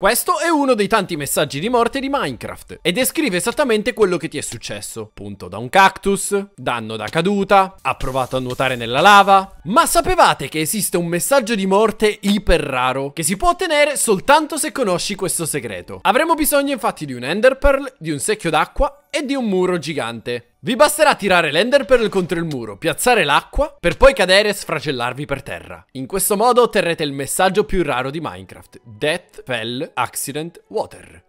Questo è uno dei tanti messaggi di morte di Minecraft e descrive esattamente quello che ti è successo. Punto da un cactus, danno da caduta, ha provato a nuotare nella lava. Ma sapevate che esiste un messaggio di morte iper raro che si può ottenere soltanto se conosci questo segreto? Avremo bisogno infatti di un enderpearl, di un secchio d'acqua e di un muro gigante. Vi basterà tirare l'ender pearl contro il muro, piazzare l'acqua, per poi cadere e sfracellarvi per terra. In questo modo otterrete il messaggio più raro di Minecraft, Death Fell Accident Water.